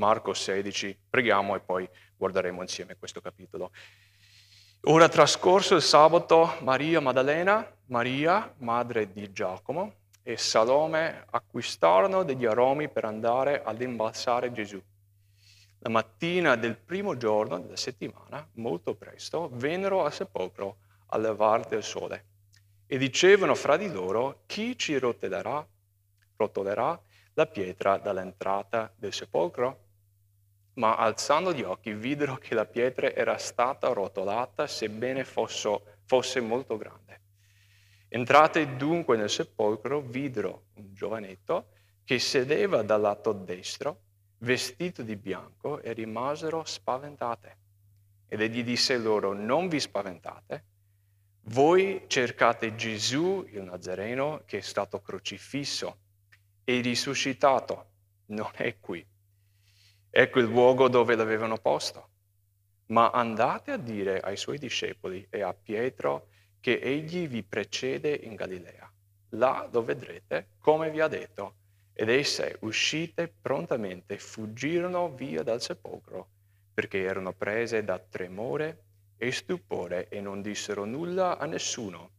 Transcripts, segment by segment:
Marco 16, preghiamo e poi guarderemo insieme questo capitolo. Ora trascorso il sabato, Maria Maddalena, Maria, madre di Giacomo, e Salome acquistarono degli aromi per andare ad imbalzare Gesù. La mattina del primo giorno della settimana, molto presto, vennero al sepolcro a levare del sole e dicevano fra di loro chi ci rotolerà, rotolerà la pietra dall'entrata del sepolcro ma alzando gli occhi videro che la pietra era stata rotolata, sebbene fosso, fosse molto grande. Entrate dunque nel sepolcro, videro un giovanetto che sedeva dal lato destro, vestito di bianco, e rimasero spaventate. Ed egli disse loro, non vi spaventate, voi cercate Gesù, il Nazareno, che è stato crocifisso e risuscitato, non è qui Ecco il luogo dove l'avevano posto. Ma andate a dire ai suoi discepoli e a Pietro che egli vi precede in Galilea. Là lo vedrete, come vi ha detto. Ed esse, uscite prontamente, fuggirono via dal sepolcro, perché erano prese da tremore e stupore e non dissero nulla a nessuno,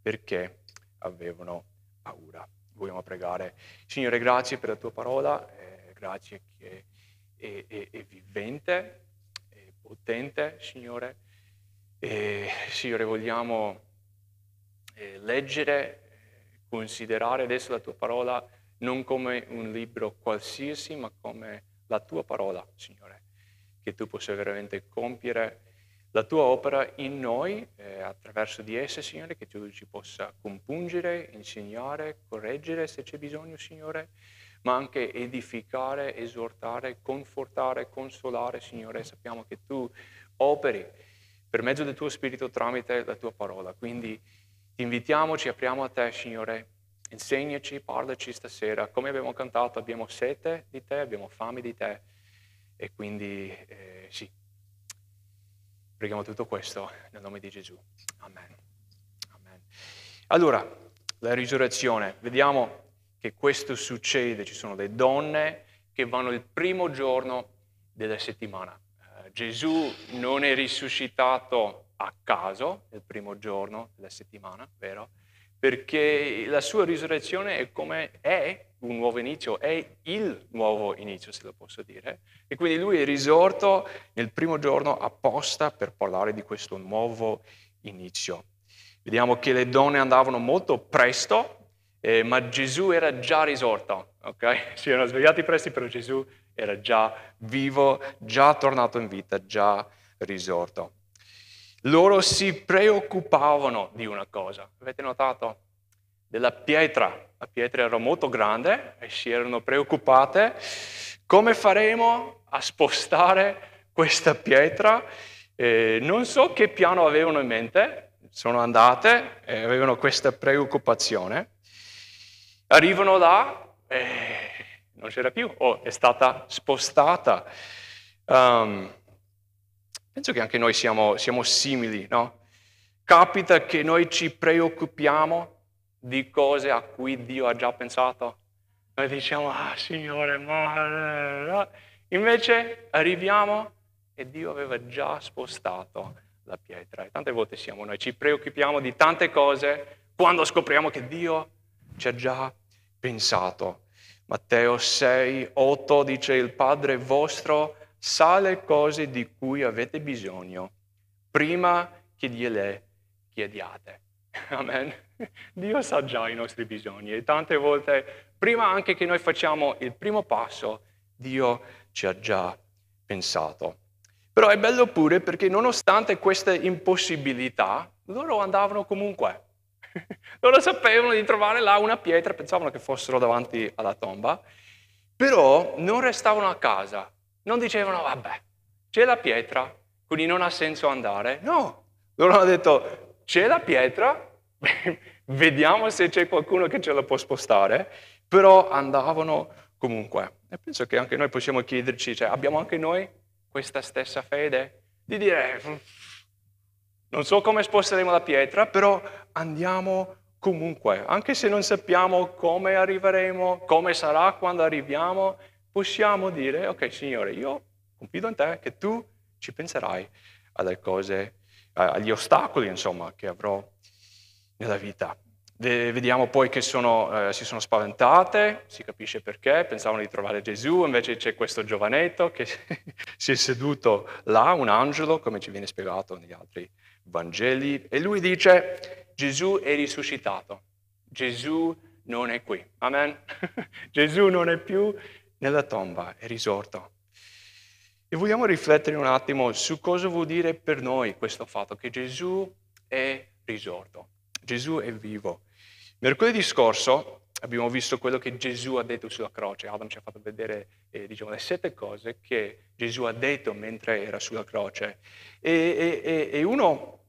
perché avevano paura. Vogliamo pregare. Signore, grazie per la tua parola, eh, grazie che e, e, e vivente, e potente, Signore. E, Signore, vogliamo eh, leggere, considerare adesso la tua parola non come un libro qualsiasi, ma come la tua parola, Signore, che tu possa veramente compiere la tua opera in noi, eh, attraverso di essa, Signore, che tu ci possa compungere, insegnare, correggere se c'è bisogno, Signore ma anche edificare, esortare, confortare, consolare, Signore. Sappiamo che tu operi per mezzo del tuo Spirito tramite la tua parola. Quindi ti invitiamo, ci apriamo a te, Signore. Insegnaci, parlaci stasera. Come abbiamo cantato, abbiamo sete di te, abbiamo fame di te. E quindi eh, sì, preghiamo tutto questo nel nome di Gesù. Amen. Amen. Allora, la risurrezione. Vediamo che questo succede, ci sono le donne che vanno il primo giorno della settimana. Eh, Gesù non è risuscitato a caso il primo giorno della settimana, vero? Perché la sua risurrezione è come è un nuovo inizio, è il nuovo inizio, se lo posso dire. E quindi lui è risorto nel primo giorno apposta per parlare di questo nuovo inizio. Vediamo che le donne andavano molto presto eh, ma Gesù era già risorto, ok? Si erano svegliati presto, però Gesù era già vivo, già tornato in vita, già risorto. Loro si preoccupavano di una cosa, avete notato? Della pietra. La pietra era molto grande e si erano preoccupate come faremo a spostare questa pietra. Eh, non so che piano avevano in mente, sono andate e avevano questa preoccupazione. Arrivano là e non c'era più, o oh, è stata spostata. Um, penso che anche noi siamo, siamo simili, no? Capita che noi ci preoccupiamo di cose a cui Dio ha già pensato. Noi diciamo, ah Signore, ma... Invece arriviamo e Dio aveva già spostato la pietra. E tante volte siamo noi, ci preoccupiamo di tante cose quando scopriamo che Dio ci ha già pensato. Matteo 6, 8 dice il Padre vostro sa le cose di cui avete bisogno prima che gliele chiediate. Amen. Dio sa già i nostri bisogni e tante volte, prima anche che noi facciamo il primo passo, Dio ci ha già pensato. Però è bello pure perché nonostante queste impossibilità, loro andavano comunque. Loro sapevano di trovare là una pietra, pensavano che fossero davanti alla tomba, però non restavano a casa, non dicevano vabbè, c'è la pietra, quindi non ha senso andare. No, loro hanno detto c'è la pietra, vediamo se c'è qualcuno che ce la può spostare, però andavano comunque. E penso che anche noi possiamo chiederci, cioè, abbiamo anche noi questa stessa fede di dire non so come sposteremo la pietra, però andiamo comunque, anche se non sappiamo come arriveremo, come sarà quando arriviamo, possiamo dire, ok Signore, io confido in te che tu ci penserai alle cose, agli ostacoli, insomma, che avrò nella vita. vediamo poi che sono, eh, si sono spaventate, si capisce perché, pensavano di trovare Gesù, invece c'è questo giovanetto che si è seduto là, un angelo, come ci viene spiegato negli altri Vangeli e lui dice Gesù è risuscitato, Gesù non è qui, amen? Gesù non è più nella tomba, è risorto. E vogliamo riflettere un attimo su cosa vuol dire per noi questo fatto, che Gesù è risorto, Gesù è vivo. Mercoledì scorso Abbiamo visto quello che Gesù ha detto sulla croce. Adam ci ha fatto vedere eh, diciamo, le sette cose che Gesù ha detto mentre era sulla croce. E, e, e uno,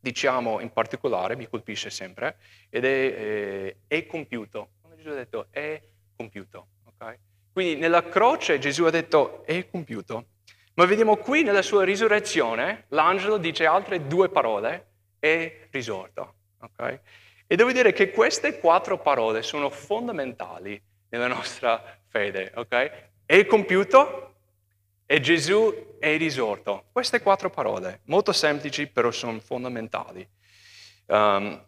diciamo, in particolare, mi colpisce sempre, ed è eh, è compiuto. Quando Gesù ha detto è compiuto. Okay? Quindi nella croce Gesù ha detto è compiuto. Ma vediamo qui nella sua risurrezione, l'angelo dice altre due parole, è risorto. Okay? E devo dire che queste quattro parole sono fondamentali nella nostra fede, ok? È compiuto, e Gesù, è risorto. Queste quattro parole, molto semplici, però sono fondamentali. Um,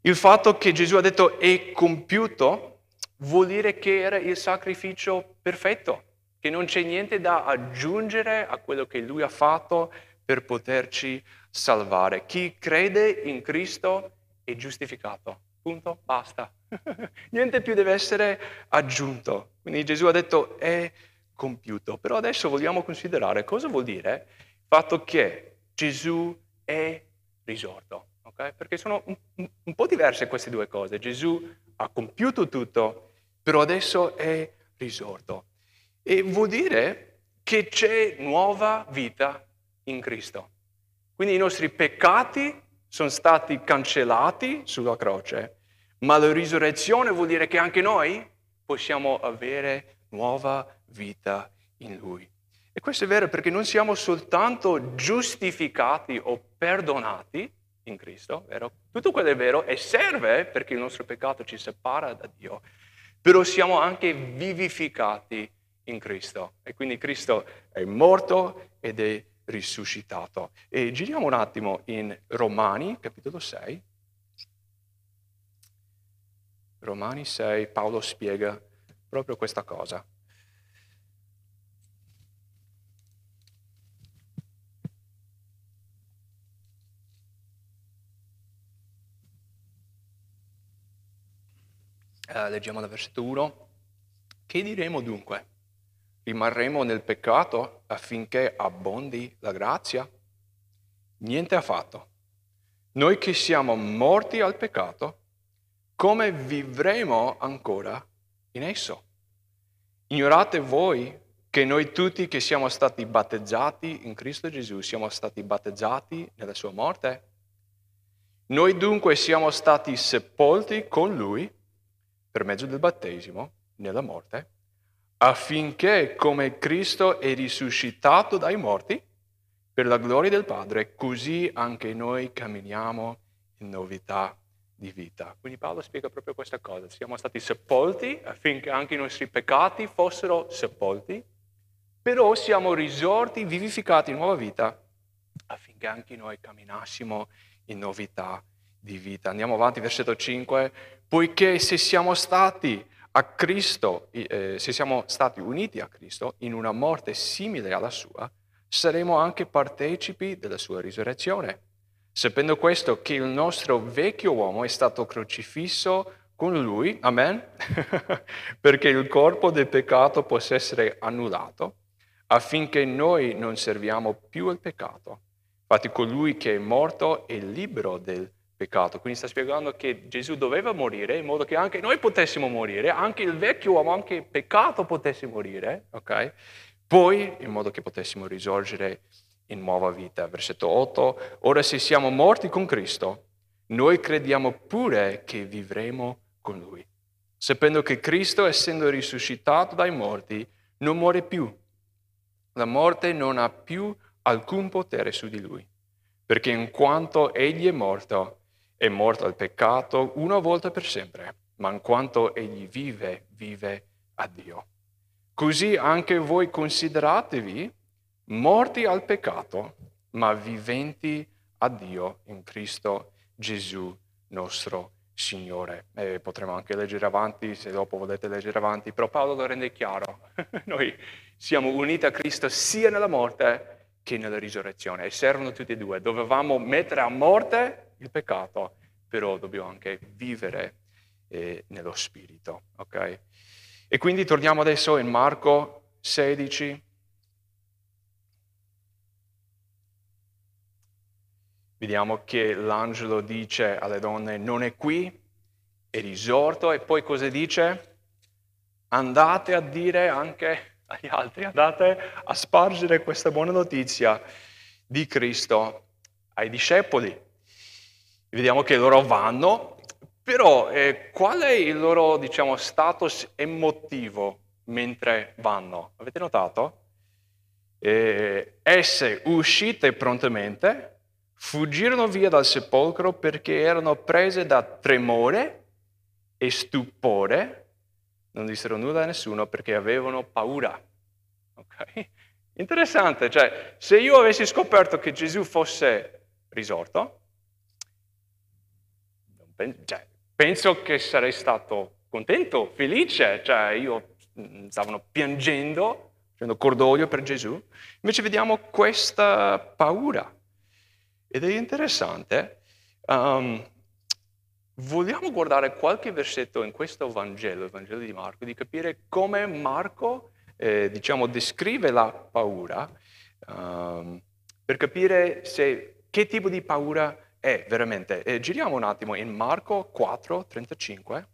il fatto che Gesù ha detto è compiuto vuol dire che era il sacrificio perfetto, che non c'è niente da aggiungere a quello che lui ha fatto per poterci salvare. Chi crede in Cristo e giustificato. Punto, basta. Niente più deve essere aggiunto. Quindi Gesù ha detto è compiuto. Però adesso vogliamo considerare cosa vuol dire il fatto che Gesù è risorto. Okay? Perché sono un, un po' diverse queste due cose. Gesù ha compiuto tutto, però adesso è risorto. E vuol dire che c'è nuova vita in Cristo. Quindi i nostri peccati sono stati cancellati sulla croce, ma la risurrezione vuol dire che anche noi possiamo avere nuova vita in Lui. E questo è vero perché non siamo soltanto giustificati o perdonati in Cristo, vero? Tutto quello è vero e serve perché il nostro peccato ci separa da Dio, però siamo anche vivificati in Cristo. E quindi Cristo è morto ed è risuscitato. E giriamo un attimo in Romani, capitolo 6. Romani 6, Paolo spiega proprio questa cosa. Eh, leggiamo la versetto 1. Che diremo dunque? rimarremo nel peccato affinché abbondi la grazia? Niente affatto. Noi che siamo morti al peccato, come vivremo ancora in esso? Ignorate voi che noi tutti che siamo stati battezzati in Cristo Gesù siamo stati battezzati nella sua morte. Noi dunque siamo stati sepolti con Lui per mezzo del battesimo nella morte affinché come Cristo è risuscitato dai morti, per la gloria del Padre, così anche noi camminiamo in novità di vita. Quindi Paolo spiega proprio questa cosa. Siamo stati sepolti affinché anche i nostri peccati fossero sepolti, però siamo risorti, vivificati in nuova vita, affinché anche noi camminassimo in novità di vita. Andiamo avanti, versetto 5. Poiché se siamo stati a Cristo, eh, se siamo stati uniti a Cristo in una morte simile alla sua, saremo anche partecipi della sua risurrezione. Sapendo questo, che il nostro vecchio uomo è stato crocifisso con lui, amen, perché il corpo del peccato possa essere annullato, affinché noi non serviamo più al peccato. Infatti colui che è morto è libero del peccato peccato. Quindi sta spiegando che Gesù doveva morire in modo che anche noi potessimo morire, anche il vecchio uomo, anche il peccato potesse morire, ok? Poi in modo che potessimo risorgere in nuova vita. Versetto 8, ora se siamo morti con Cristo, noi crediamo pure che vivremo con Lui, sapendo che Cristo, essendo risuscitato dai morti, non muore più. La morte non ha più alcun potere su di Lui, perché in quanto Egli è morto, è morto al peccato una volta per sempre, ma in quanto egli vive, vive a Dio. Così anche voi consideratevi morti al peccato, ma viventi a Dio in Cristo Gesù nostro Signore. E potremo anche leggere avanti, se dopo volete leggere avanti, però Paolo lo rende chiaro. Noi siamo uniti a Cristo sia nella morte che nella risurrezione e servono tutti e due. Dovevamo mettere a morte il peccato, però dobbiamo anche vivere eh, nello spirito. Okay? E quindi torniamo adesso in Marco 16. Vediamo che l'angelo dice alle donne non è qui, è risorto e poi cosa dice? Andate a dire anche agli altri, andate a spargere questa buona notizia di Cristo ai discepoli. Vediamo che loro vanno, però eh, qual è il loro, diciamo, status emotivo mentre vanno? Avete notato? Eh, esse uscite prontamente fuggirono via dal sepolcro perché erano prese da tremore e stupore non dissero nulla a nessuno perché avevano paura. Okay? Interessante, cioè se io avessi scoperto che Gesù fosse risorto, penso, cioè, penso che sarei stato contento, felice, cioè io mm, stavano piangendo, facendo cordoglio per Gesù, invece vediamo questa paura. Ed è interessante. Um, Vogliamo guardare qualche versetto in questo Vangelo, il Vangelo di Marco, di capire come Marco, eh, diciamo, descrive la paura, um, per capire se, che tipo di paura è veramente. E eh, giriamo un attimo in Marco 4, 35.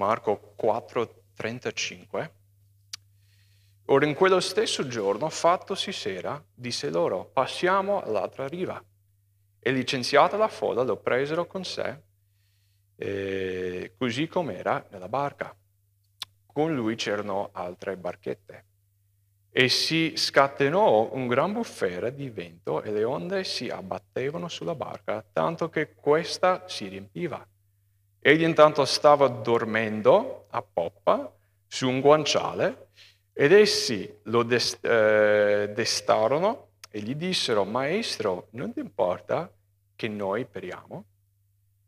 Marco 4:35, Ora in quello stesso giorno, fattosi sera, disse loro, passiamo all'altra riva. E licenziata la folla lo presero con sé, eh, così com'era nella barca. Con lui c'erano altre barchette. E si scatenò un gran bufera di vento e le onde si abbattevano sulla barca, tanto che questa si riempiva. Egli intanto stava dormendo a poppa su un guanciale ed essi lo dest- eh, destarono e gli dissero, Maestro, non ti importa che noi periamo?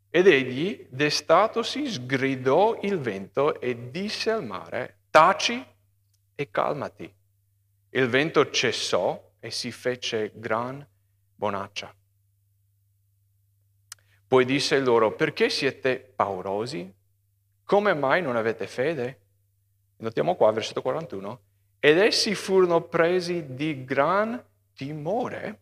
Ed egli, destatosi, sgridò il vento e disse al mare, Taci e calmati. Il vento cessò e si fece gran bonaccia. Poi disse loro, perché siete paurosi? Come mai non avete fede? Notiamo qua, versetto 41. Ed essi furono presi di gran timore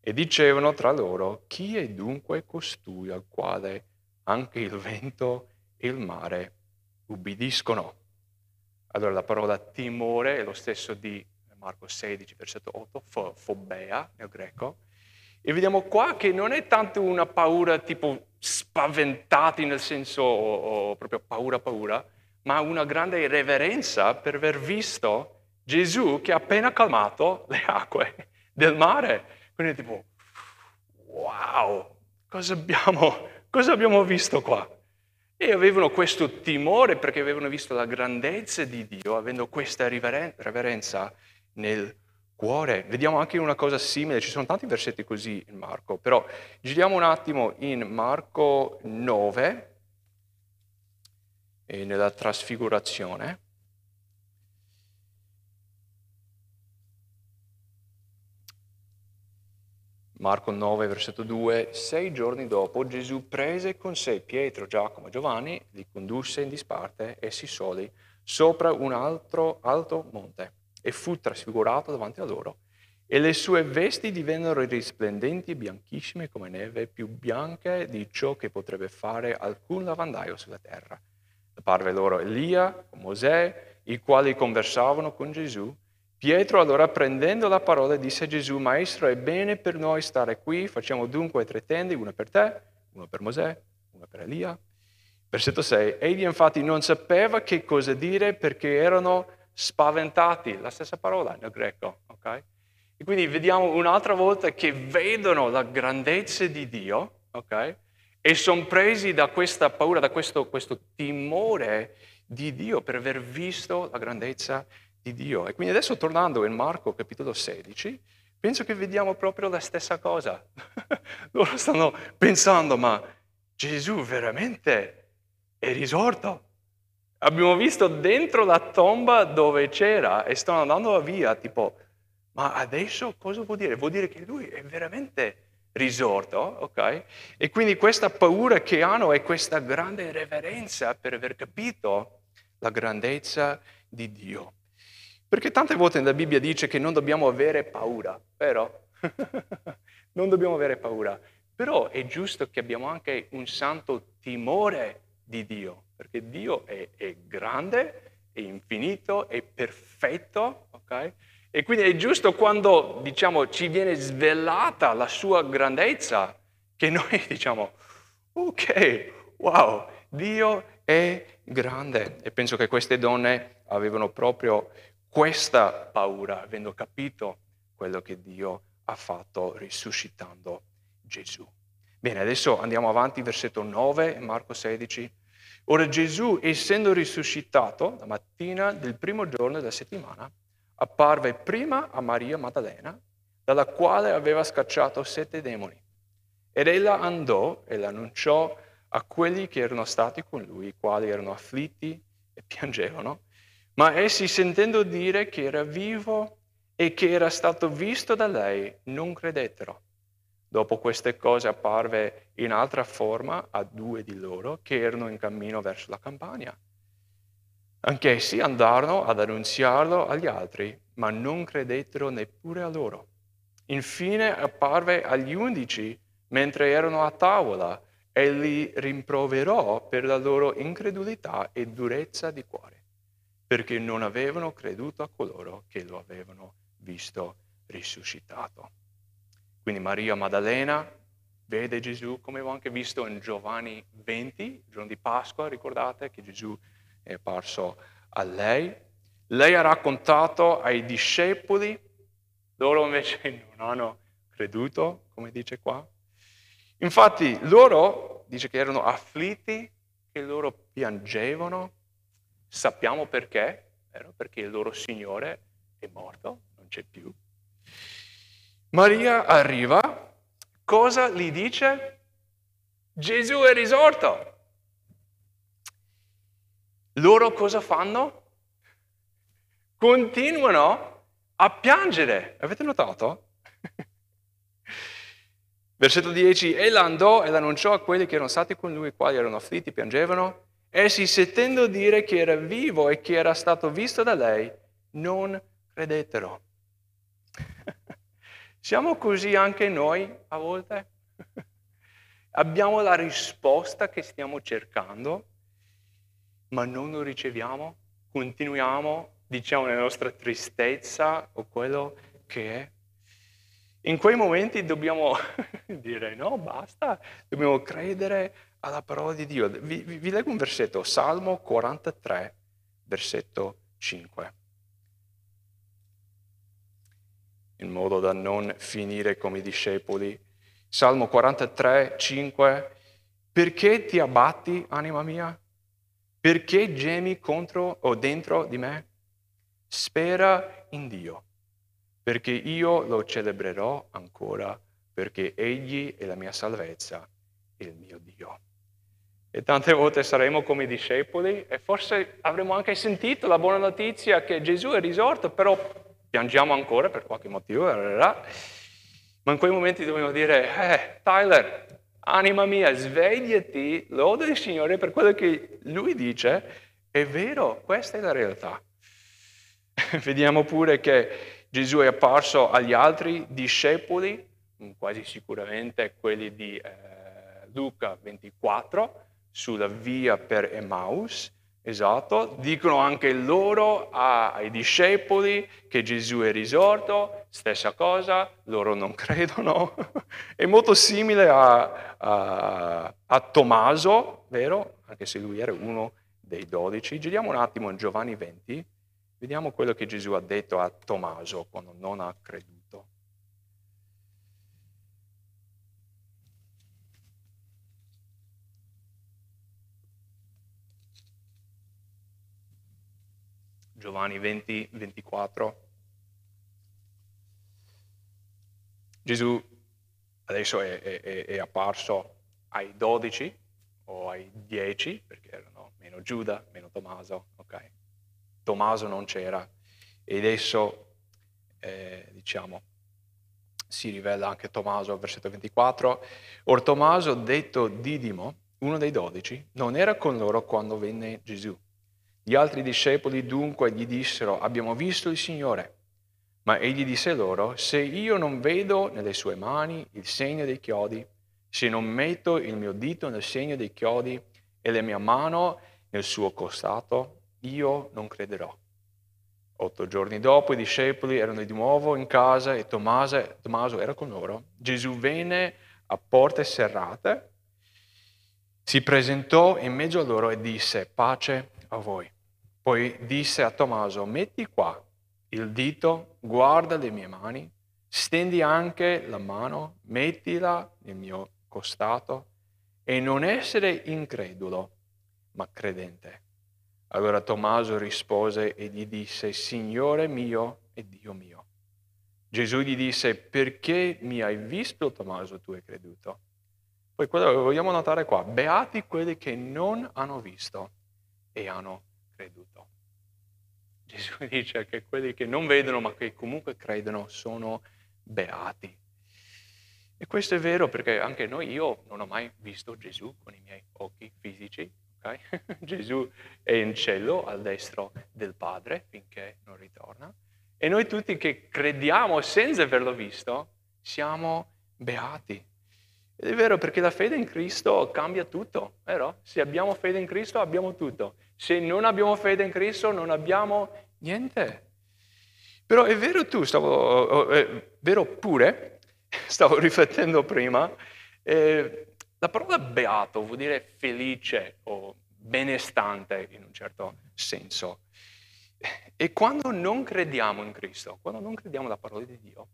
e dicevano tra loro, chi è dunque costui al quale anche il vento e il mare ubbidiscono? Allora la parola timore è lo stesso di Marco 16, versetto 8, fobea nel greco, e vediamo qua che non è tanto una paura tipo spaventati nel senso o, o proprio paura paura, ma una grande reverenza per aver visto Gesù che ha appena calmato le acque del mare. Quindi tipo, wow, cosa abbiamo, cosa abbiamo visto qua? E avevano questo timore perché avevano visto la grandezza di Dio, avendo questa reverenza nel cuore. Vediamo anche una cosa simile, ci sono tanti versetti così in Marco, però giriamo un attimo in Marco 9, e nella trasfigurazione. Marco 9, versetto 2, sei giorni dopo Gesù prese con sé Pietro, Giacomo e Giovanni, li condusse in disparte e si soli sopra un altro alto monte e fu trasfigurato davanti a loro e le sue vesti divennero risplendenti, bianchissime come neve, più bianche di ciò che potrebbe fare alcun lavandaio sulla terra. Apparve loro Elia, Mosè, i quali conversavano con Gesù. Pietro allora prendendo la parola disse a Gesù, Maestro, è bene per noi stare qui, facciamo dunque tre tende, una per te, una per Mosè, una per Elia. Versetto 6. Egli infatti non sapeva che cosa dire perché erano spaventati, la stessa parola nel greco, ok? E quindi vediamo un'altra volta che vedono la grandezza di Dio, ok? E sono presi da questa paura, da questo, questo timore di Dio per aver visto la grandezza di Dio. E quindi adesso tornando in Marco capitolo 16, penso che vediamo proprio la stessa cosa. Loro stanno pensando, ma Gesù veramente è risorto? Abbiamo visto dentro la tomba dove c'era e stanno andando via, tipo, ma adesso cosa vuol dire? Vuol dire che lui è veramente risorto, ok? E quindi questa paura che hanno è questa grande reverenza per aver capito la grandezza di Dio. Perché tante volte nella Bibbia dice che non dobbiamo avere paura, vero? non dobbiamo avere paura, però è giusto che abbiamo anche un santo timore di Dio perché Dio è, è grande, è infinito, è perfetto, ok? E quindi è giusto quando, diciamo, ci viene svelata la sua grandezza, che noi diciamo, ok, wow, Dio è grande. E penso che queste donne avevano proprio questa paura, avendo capito quello che Dio ha fatto risuscitando Gesù. Bene, adesso andiamo avanti, versetto 9, Marco 16. Ora Gesù, essendo risuscitato la mattina del primo giorno della settimana, apparve prima a Maria Maddalena, dalla quale aveva scacciato sette demoni. Ed ella andò e l'annunciò a quelli che erano stati con lui, i quali erano afflitti e piangevano, ma essi sentendo dire che era vivo e che era stato visto da lei, non credettero. Dopo queste cose apparve in altra forma a due di loro che erano in cammino verso la campagna. Anch'essi andarono ad annunziarlo agli altri, ma non credettero neppure a loro. Infine apparve agli undici mentre erano a tavola e li rimproverò per la loro incredulità e durezza di cuore, perché non avevano creduto a coloro che lo avevano visto risuscitato. Quindi Maria Maddalena vede Gesù, come ho anche visto in Giovanni 20, il giorno di Pasqua, ricordate che Gesù è apparso a lei. Lei ha raccontato ai discepoli, loro invece non hanno creduto, come dice qua. Infatti loro, dice che erano afflitti, che loro piangevano, sappiamo perché, perché il loro Signore è morto, non c'è più. Maria arriva, cosa gli dice? Gesù è risorto. Loro cosa fanno? Continuano a piangere. Avete notato? Versetto 10, ella andò e l'annunciò a quelli che erano stati con lui, i quali erano afflitti, piangevano. Essi, sentendo dire che era vivo e che era stato visto da lei, non credettero. Siamo così anche noi a volte? Abbiamo la risposta che stiamo cercando, ma non lo riceviamo? Continuiamo, diciamo, nella nostra tristezza o quello che è? In quei momenti dobbiamo dire no, basta, dobbiamo credere alla parola di Dio. Vi, vi, vi leggo un versetto, Salmo 43, versetto 5. in modo da non finire come i discepoli. Salmo 43, 5. Perché ti abbatti, anima mia? Perché gemi contro o dentro di me? Spera in Dio, perché io lo celebrerò ancora, perché Egli è la mia salvezza, il mio Dio. E tante volte saremo come i discepoli e forse avremo anche sentito la buona notizia che Gesù è risorto, però piangiamo ancora per qualche motivo, eh, eh, eh, ma in quei momenti dobbiamo dire, eh, Tyler, anima mia, svegliati, loda il Signore per quello che Lui dice, è vero, questa è la realtà. Vediamo pure che Gesù è apparso agli altri discepoli, quasi sicuramente quelli di eh, Luca 24, sulla via per Emmaus, Esatto, dicono anche loro ai discepoli che Gesù è risorto, stessa cosa, loro non credono. è molto simile a, a, a, Tommaso, vero? Anche se lui era uno dei dodici. Giriamo un attimo in Giovanni 20, vediamo quello che Gesù ha detto a Tommaso quando non ha creduto. Giovanni 20, 24. Gesù adesso è, è, è apparso ai dodici o ai dieci, perché erano meno Giuda, meno Tommaso, ok? Tommaso non c'era e adesso, eh, diciamo, si rivela anche Tommaso versetto 24. Or Tommaso, detto Didimo, uno dei dodici, non era con loro quando venne Gesù. Gli altri discepoli dunque gli dissero, abbiamo visto il Signore. Ma egli disse loro, se io non vedo nelle sue mani il segno dei chiodi, se non metto il mio dito nel segno dei chiodi e la mia mano nel suo costato, io non crederò. Otto giorni dopo i discepoli erano di nuovo in casa e Tommaso, Tommaso era con loro. Gesù venne a porte serrate, si presentò in mezzo a loro e disse, pace a voi. Poi disse a Tommaso, metti qua il dito, guarda le mie mani, stendi anche la mano, mettila nel mio costato e non essere incredulo, ma credente. Allora Tommaso rispose e gli disse, Signore mio e Dio mio. Gesù gli disse, perché mi hai visto Tommaso, tu hai creduto? Poi quello che vogliamo notare qua, beati quelli che non hanno visto e hanno creduto. Gesù dice che quelli che non vedono ma che comunque credono sono beati. E questo è vero perché anche noi, io non ho mai visto Gesù con i miei occhi fisici, okay? Gesù è in cielo al destro del Padre finché non ritorna. E noi tutti che crediamo senza averlo visto, siamo beati, ed è vero perché la fede in Cristo cambia tutto, vero? Se abbiamo fede in Cristo abbiamo tutto, se non abbiamo fede in Cristo non abbiamo niente. Però è vero tu, stavo, è vero pure, stavo riflettendo prima, eh, la parola beato vuol dire felice o benestante in un certo senso. E quando non crediamo in Cristo, quando non crediamo alla parola di Dio,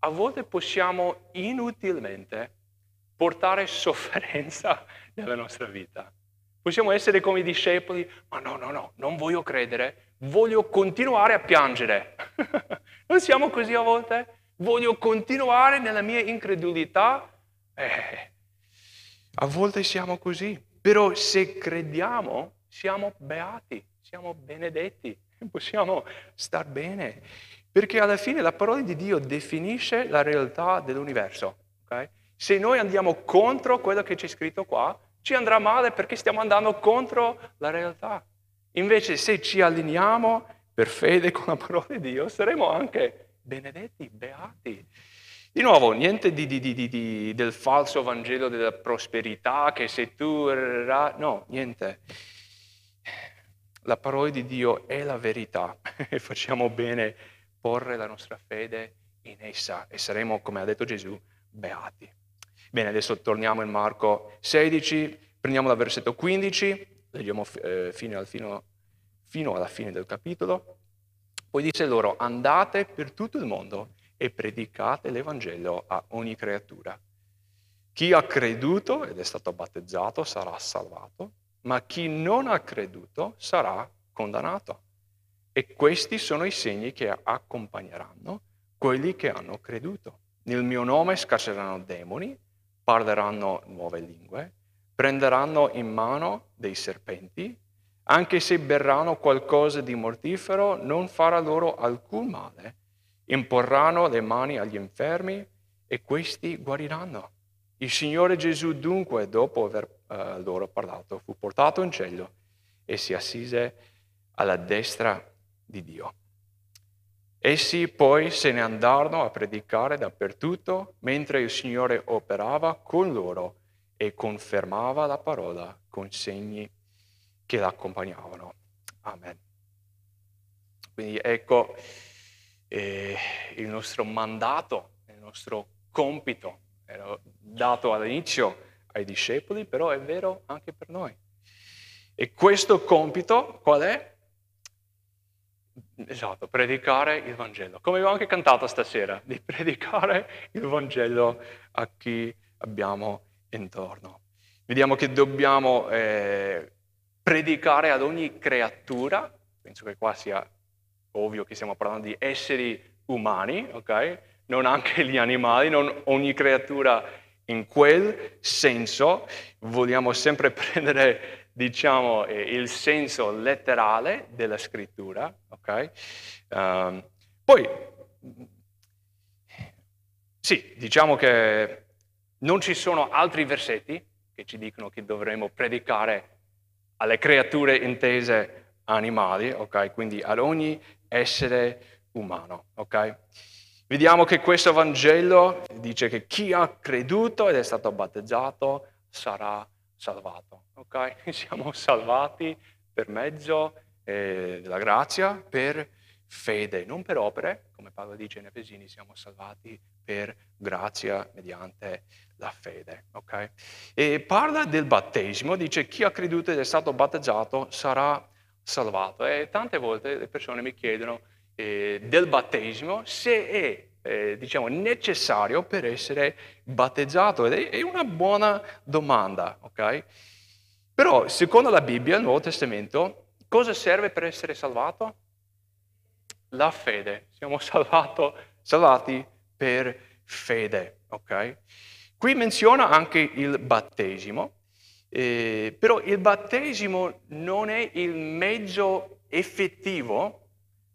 a volte possiamo inutilmente portare sofferenza nella nostra vita. Possiamo essere come i discepoli, ma no, no, no, non voglio credere, voglio continuare a piangere. non siamo così a volte? Voglio continuare nella mia incredulità. Eh, a volte siamo così, però se crediamo siamo beati, siamo benedetti, possiamo star bene, perché alla fine la parola di Dio definisce la realtà dell'universo. Okay? Se noi andiamo contro quello che c'è scritto qua, ci andrà male perché stiamo andando contro la realtà. Invece se ci allineiamo per fede con la parola di Dio, saremo anche benedetti, beati. Di nuovo, niente di, di, di, del falso Vangelo della prosperità, che se tu... No, niente. La parola di Dio è la verità e facciamo bene porre la nostra fede in essa e saremo, come ha detto Gesù, beati. Bene, adesso torniamo in Marco 16, prendiamo dal versetto 15, leggiamo eh, fino, al, fino, fino alla fine del capitolo. Poi dice loro, andate per tutto il mondo e predicate l'Evangelo a ogni creatura. Chi ha creduto ed è stato battezzato sarà salvato, ma chi non ha creduto sarà condannato. E questi sono i segni che accompagneranno quelli che hanno creduto. Nel mio nome scacceranno demoni, parleranno nuove lingue, prenderanno in mano dei serpenti, anche se berranno qualcosa di mortifero, non farà loro alcun male, imporranno le mani agli infermi e questi guariranno. Il Signore Gesù dunque, dopo aver uh, loro parlato, fu portato in cielo e si assise alla destra di Dio. Essi poi se ne andarono a predicare dappertutto mentre il Signore operava con loro e confermava la parola con segni che l'accompagnavano. Amen. Quindi ecco eh, il nostro mandato, il nostro compito, era dato all'inizio ai discepoli, però è vero anche per noi. E questo compito qual è? Esatto, predicare il Vangelo. Come abbiamo anche cantato stasera, di predicare il Vangelo a chi abbiamo intorno. Vediamo che dobbiamo eh, predicare ad ogni creatura, penso che qua sia ovvio che stiamo parlando di esseri umani, ok? Non anche gli animali, non ogni creatura in quel senso. Vogliamo sempre prendere diciamo, eh, il senso letterale della scrittura. Okay? Um, poi, sì, diciamo che non ci sono altri versetti che ci dicono che dovremmo predicare alle creature intese animali, okay? quindi ad ogni essere umano. Okay? Vediamo che questo Vangelo dice che chi ha creduto ed è stato battezzato sarà salvato ok? Siamo salvati per mezzo eh, della grazia, per fede, non per opere, come Paolo dice in Efesini, siamo salvati per grazia mediante la fede, ok? E parla del battesimo, dice chi ha creduto ed è stato battezzato sarà salvato. E tante volte le persone mi chiedono eh, del battesimo se è eh, diciamo, necessario per essere battezzato. Ed è, è una buona domanda, ok? Però, secondo la Bibbia, il Nuovo Testamento, cosa serve per essere salvato? La fede. Siamo salvato, salvati per fede, ok? Qui menziona anche il battesimo, eh, però il battesimo non è il mezzo effettivo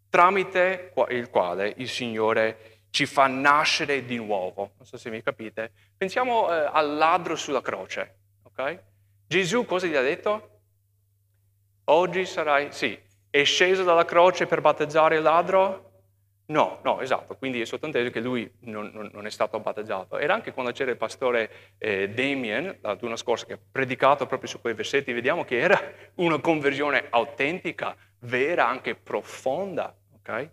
tramite il quale il Signore ci fa nascere di nuovo. Non so se mi capite. Pensiamo eh, al ladro sulla croce, ok? Gesù cosa gli ha detto? Oggi sarai, sì, è sceso dalla croce per battezzare il ladro? No, no, esatto, quindi è sottinteso che lui non, non, non, è stato battezzato. Era anche quando c'era il pastore eh, Damien, la luna scorsa, che ha predicato proprio su quei versetti, vediamo che era una conversione autentica, vera, anche profonda. Okay?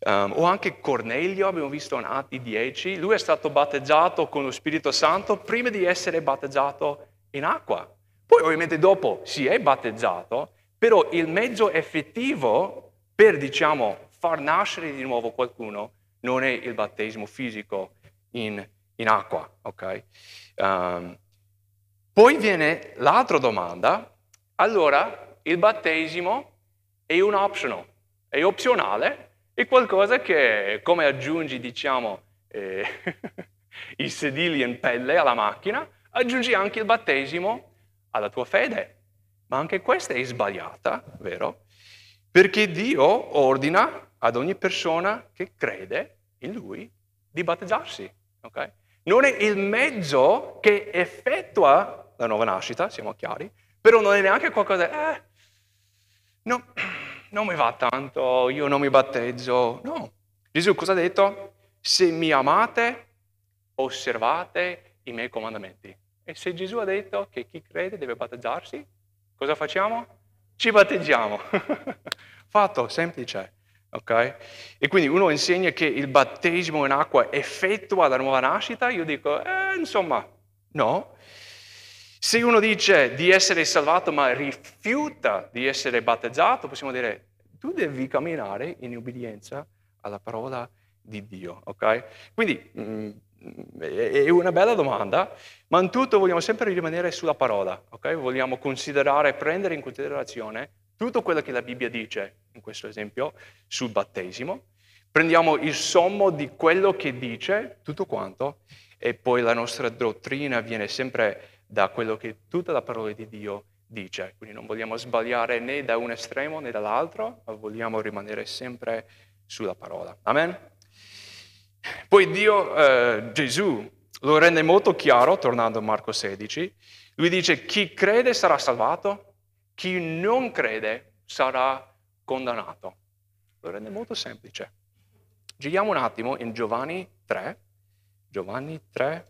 Um, o anche Cornelio, abbiamo visto in Atti 10, lui è stato battezzato con lo Spirito Santo prima di essere battezzato in acqua. Poi ovviamente dopo si è battezzato, però il mezzo effettivo per, diciamo, far nascere di nuovo qualcuno non è il battesimo fisico in, in acqua, ok? Um, poi viene l'altra domanda, allora il battesimo è un optional, è opzionale, è qualcosa che come aggiungi, diciamo, eh, i sedili in pelle alla macchina, aggiungi anche il battesimo alla tua fede. Ma anche questa è sbagliata, vero? Perché Dio ordina ad ogni persona che crede in Lui di battezzarsi. Okay? Non è il mezzo che effettua la nuova nascita, siamo chiari, però non è neanche qualcosa, eh, no, non mi va tanto, io non mi battezzo. No. Gesù cosa ha detto? Se mi amate, osservate i miei comandamenti. E se Gesù ha detto che chi crede deve battezzarsi, cosa facciamo? Ci battezziamo. Fatto, semplice. Okay? E quindi uno insegna che il battesimo in acqua effettua la nuova nascita, io dico, eh, insomma, no. Se uno dice di essere salvato ma rifiuta di essere battezzato, possiamo dire, tu devi camminare in obbedienza alla parola di Dio, okay? Quindi mh, mm, è una bella domanda, ma in tutto vogliamo sempre rimanere sulla parola, ok? Vogliamo considerare, prendere in considerazione tutto quello che la Bibbia dice, in questo esempio, sul battesimo. Prendiamo il sommo di quello che dice, tutto quanto, e poi la nostra dottrina viene sempre da quello che tutta la parola di Dio dice. Quindi non vogliamo sbagliare né da un estremo né dall'altro, ma vogliamo rimanere sempre sulla parola. Amen? Poi Dio, eh, Gesù, lo rende molto chiaro, tornando a Marco 16, lui dice chi crede sarà salvato, chi non crede sarà condannato. Lo rende molto semplice. Giriamo un attimo in Giovanni 3, Giovanni 3,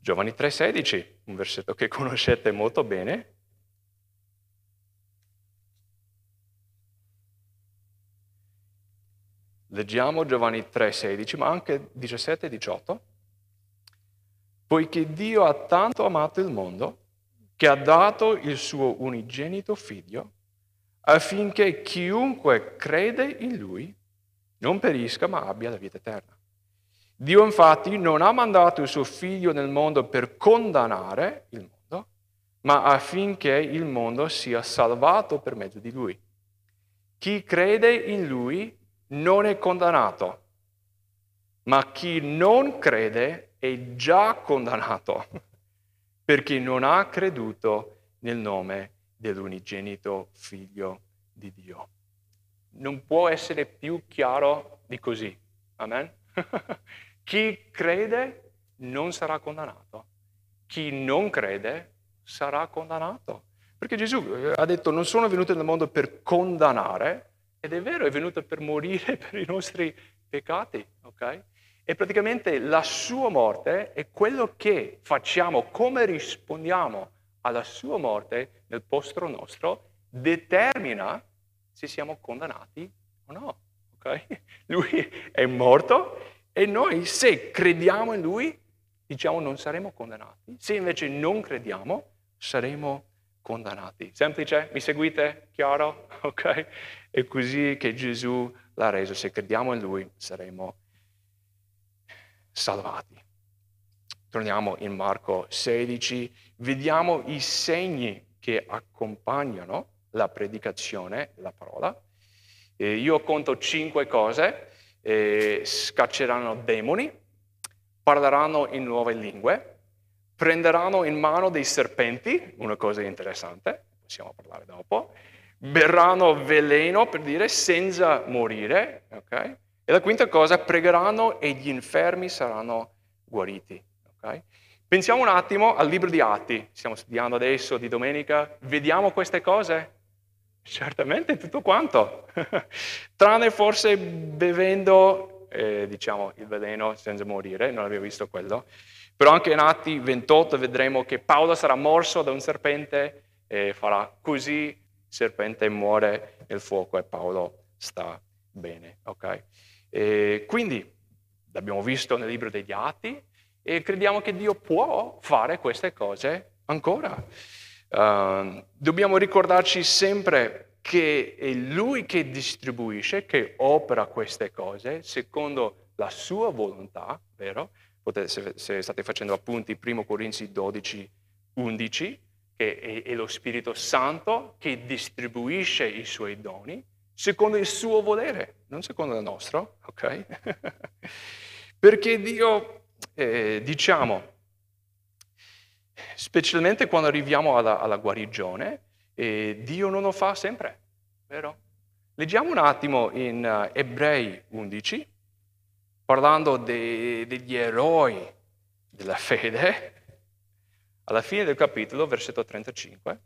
Giovanni 3, 16, un versetto che conoscete molto bene. Leggiamo Giovanni 3, 16, ma anche 17 e 18. Poiché Dio ha tanto amato il mondo che ha dato il suo unigenito figlio affinché chiunque crede in lui non perisca ma abbia la vita eterna. Dio infatti non ha mandato il suo figlio nel mondo per condannare il mondo, ma affinché il mondo sia salvato per mezzo di lui. Chi crede in lui non è condannato, ma chi non crede è già condannato, perché non ha creduto nel nome dell'unigenito figlio di Dio. Non può essere più chiaro di così. Amen? chi crede non sarà condannato, chi non crede sarà condannato. Perché Gesù eh, ha detto non sono venuto nel mondo per condannare, ed è vero, è venuto per morire per i nostri peccati, ok? E praticamente la sua morte è quello che facciamo, come rispondiamo alla sua morte nel posto nostro, determina se siamo condannati o no. Okay? Lui è morto e noi se crediamo in lui, diciamo non saremo condannati, se invece non crediamo saremo condannati condannati. Semplice? Mi seguite? Chiaro? Ok? È così che Gesù l'ha reso. Se crediamo in Lui saremo salvati. Torniamo in Marco 16, vediamo i segni che accompagnano la predicazione, la parola. E eh, io conto cinque cose, eh, scacceranno demoni, parleranno in nuove lingue, prenderanno in mano dei serpenti, una cosa interessante, possiamo parlare dopo, berranno veleno per dire senza morire, ok? E la quinta cosa, pregheranno e gli infermi saranno guariti, okay? Pensiamo un attimo al libro di Atti, stiamo studiando adesso di domenica, vediamo queste cose? Certamente tutto quanto, tranne forse bevendo eh, diciamo, il veleno senza morire, non abbiamo visto quello. Però anche in Atti 28 vedremo che Paolo sarà morso da un serpente e farà così, il serpente muore nel fuoco e Paolo sta bene. Okay? E quindi l'abbiamo visto nel libro degli Atti e crediamo che Dio può fare queste cose ancora. Uh, dobbiamo ricordarci sempre che è Lui che distribuisce, che opera queste cose secondo la sua volontà, vero? Potete, se, se, state facendo appunti 1 Corinzi 12, 11, che è, è lo Spirito Santo che distribuisce i suoi doni secondo il suo volere, non secondo il nostro, ok? Perché Dio, eh, diciamo, specialmente quando arriviamo alla, alla guarigione, e Dio non lo fa sempre, vero? Leggiamo un attimo in uh, Ebrei 11, parlando de, degli eroi della fede, alla fine del capitolo, versetto 35.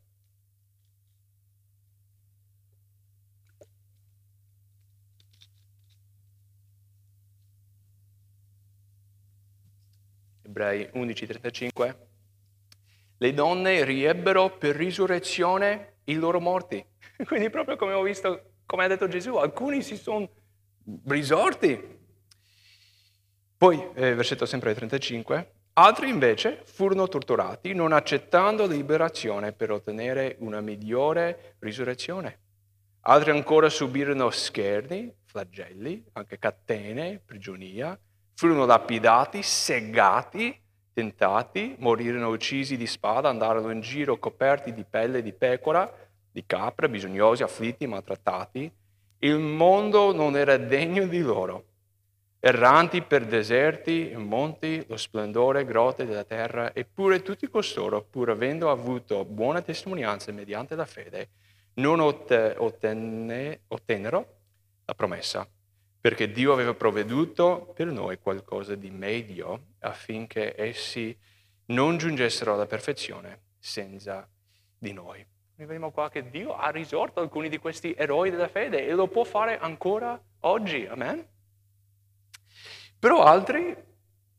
Ebrei 11, 35 le donne riebbero per risurrezione i loro morti. Quindi proprio come ho visto, come ha detto Gesù, alcuni si sono risorti. Poi, eh, versetto sempre 35, altri invece furono torturati non accettando liberazione per ottenere una migliore risurrezione. Altri ancora subirono scherni, flagelli, anche catene, prigionia, furono lapidati, segati, tentati, morirono uccisi di spada, andarono in giro coperti di pelle di pecora, di capre, bisognosi, afflitti, maltrattati. Il mondo non era degno di loro. Erranti per deserti, monti, lo splendore, grotte della terra, eppure tutti costoro, pur avendo avuto buona testimonianza mediante la fede, non ottenne, ottennero la promessa perché Dio aveva provveduto per noi qualcosa di meglio affinché essi non giungessero alla perfezione senza di noi. Quindi vediamo qua che Dio ha risorto alcuni di questi eroi della fede e lo può fare ancora oggi, amen? Però altri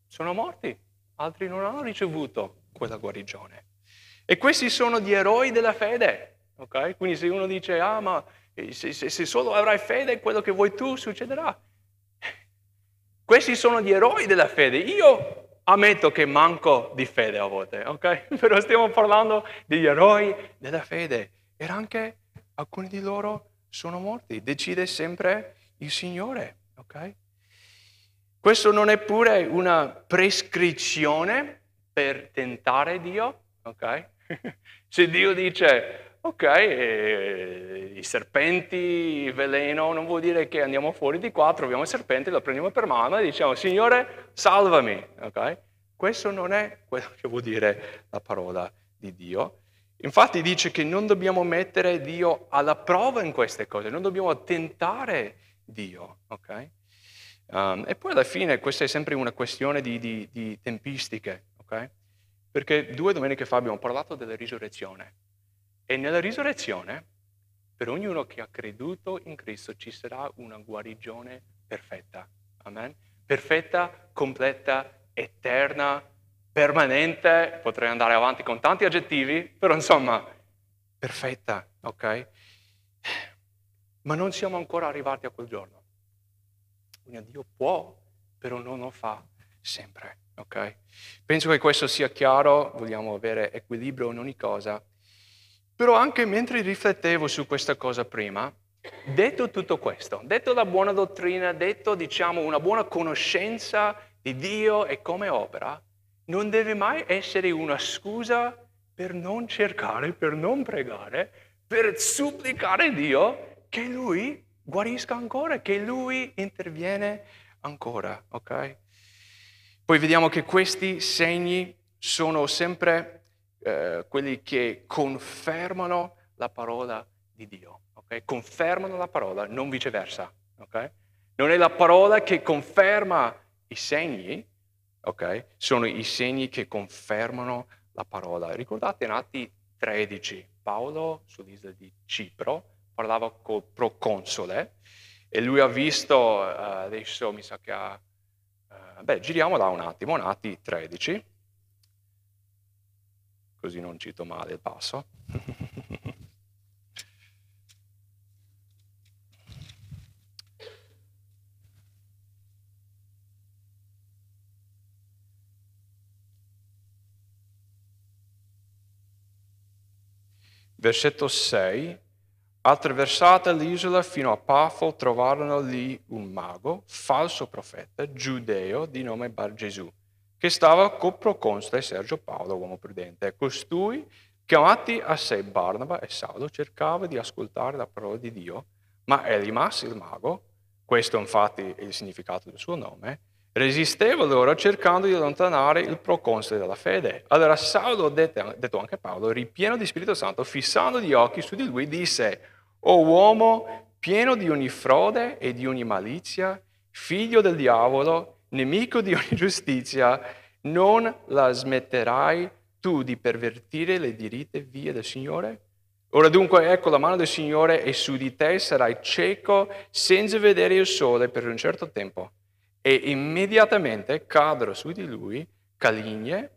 sono morti, altri non hanno ricevuto quella guarigione. E questi sono gli eroi della fede, ok? Quindi se uno dice, ah ma se, se, se solo avrai fede, quello che vuoi tu succederà. Questi sono gli eroi della fede. Io ammetto che manco di fede a volte, ok? Però stiamo parlando degli eroi della fede. E anche alcuni di loro sono morti. Decide sempre il Signore, ok? Questo non è pure una prescrizione per tentare Dio, ok? Se Dio dice ok, i serpenti, il veleno, non vuol dire che andiamo fuori di qua, troviamo il serpente, lo prendiamo per mano e diciamo, Signore, salvami, ok? Questo non è quello che vuol dire la parola di Dio. Infatti dice che non dobbiamo mettere Dio alla prova in queste cose, non dobbiamo tentare Dio, ok? Um, e poi alla fine questa è sempre una questione di, di, di tempistiche, ok? Perché due domeniche fa abbiamo parlato della risurrezione, e nella risurrezione, per ognuno che ha creduto in Cristo, ci sarà una guarigione perfetta. Amen? Perfetta, completa, eterna, permanente. Potrei andare avanti con tanti aggettivi, però insomma, perfetta, ok? Ma non siamo ancora arrivati a quel giorno. Quindi Dio può, però non lo fa sempre, ok? Penso che questo sia chiaro, vogliamo avere equilibrio in ogni cosa però anche mentre riflettevo su questa cosa prima, detto tutto questo, detto la buona dottrina, detto diciamo una buona conoscenza di Dio e come opera, non deve mai essere una scusa per non cercare, per non pregare, per supplicare Dio che Lui guarisca ancora, che Lui interviene ancora, ok? Poi vediamo che questi segni sono sempre eh, quelli che confermano la parola di Dio, ok? confermano la parola, non viceversa. ok? Non è la parola che conferma i segni, ok? sono i segni che confermano la parola. Ricordate in Atti 13, Paolo sull'isola di Cipro parlava col proconsole e lui ha visto, uh, adesso mi sa che ha... Uh, beh, giriamo là un attimo, in Atti 13 così non cito male il passo. Versetto 6. Attraversata l'isola fino a Pafo trovarono lì un mago, falso profeta, giudeo di nome Bar Gesù che stava copro consta Sergio Paolo, uomo prudente. Costui, chiamati a sé Barnaba e Saulo, cercava di ascoltare la parola di Dio, ma Elimas, il mago, questo infatti è il significato del suo nome, resisteva loro cercando di allontanare il proconsole dalla fede. Allora Saulo, detto anche Paolo, ripieno di Spirito Santo, fissando gli occhi su di lui, disse, o uomo pieno di ogni frode e di ogni malizia, figlio del diavolo, nemico di ogni giustizia, non la smetterai tu di pervertire le diritte vie del Signore? Ora dunque ecco la mano del Signore e su di te sarai cieco senza vedere il sole per un certo tempo. E immediatamente cadrò su di lui caligne,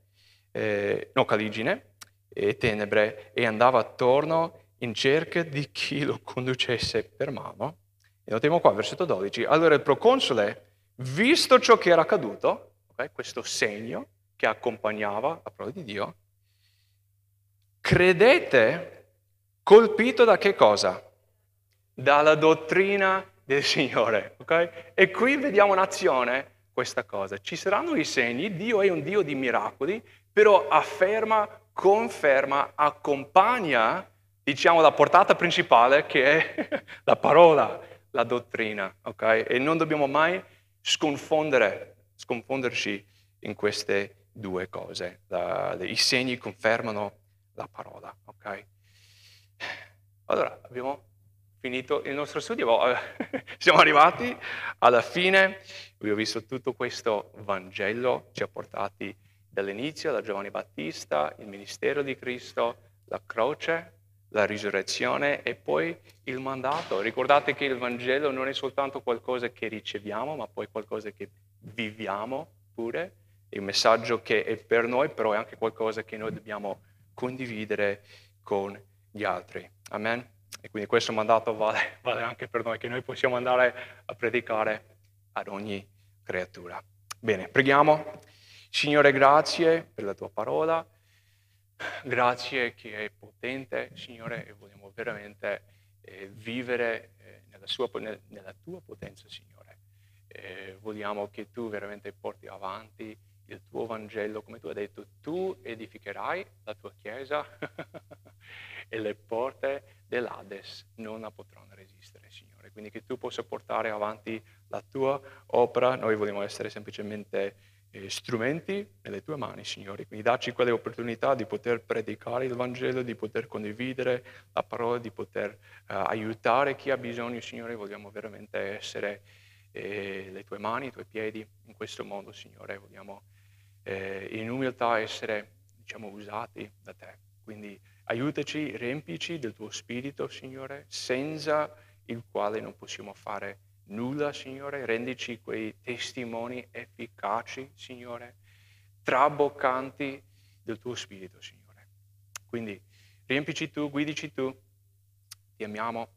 eh, no caligine, e tenebre e andava attorno in cerca di chi lo conducesse per mano. E notiamo qua, versetto 12. Allora il proconsole visto ciò che era accaduto, okay, questo segno che accompagnava la parola di Dio, credete colpito da che cosa? Dalla dottrina del Signore. Okay? E qui vediamo un'azione, questa cosa. Ci saranno i segni, Dio è un Dio di miracoli, però afferma, conferma, accompagna, diciamo, la portata principale che è la parola, la dottrina. Okay? E non dobbiamo mai sconfondere, sconfonderci in queste due cose. La, I segni confermano la parola, ok? Allora, abbiamo finito il nostro studio, boh, siamo arrivati alla fine, abbiamo visto tutto questo Vangelo, ci ha portati dall'inizio da Giovanni Battista, il ministero di Cristo, la croce, la risurrezione e poi il mandato. Ricordate che il Vangelo non è soltanto qualcosa che riceviamo, ma poi qualcosa che viviamo pure. il messaggio che è per noi, però è anche qualcosa che noi dobbiamo condividere con gli altri. Amen? E quindi questo mandato vale, vale anche per noi, che noi possiamo andare a predicare ad ogni creatura. Bene, preghiamo. Signore, grazie per la tua parola. Grazie che è potente, Signore, e vogliamo veramente eh, vivere eh, nella, sua, nella, tua potenza, Signore. Eh, vogliamo che tu veramente porti avanti il tuo Vangelo, come tu hai detto, tu edificherai la tua Chiesa e le porte dell'Ades non la potranno resistere, Signore. Quindi che tu possa portare avanti la tua opera, noi vogliamo essere semplicemente eh, strumenti nelle tue mani, Signore. Quindi dacci quelle opportunità di poter predicare il Vangelo, di poter condividere la parola, di poter uh, aiutare chi ha bisogno, Signore. Vogliamo veramente essere eh, le tue mani, i tuoi piedi in questo mondo, Signore. Vogliamo eh, in umiltà essere, diciamo, usati da te. Quindi aiutaci, riempici del tuo spirito, Signore, senza il quale non possiamo fare niente nulla, Signore, rendici quei testimoni efficaci, Signore, traboccanti del tuo spirito, Signore. Quindi riempici tu, guidici tu, ti amiamo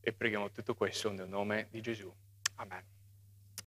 e preghiamo tutto questo nel nome di Gesù. Amen.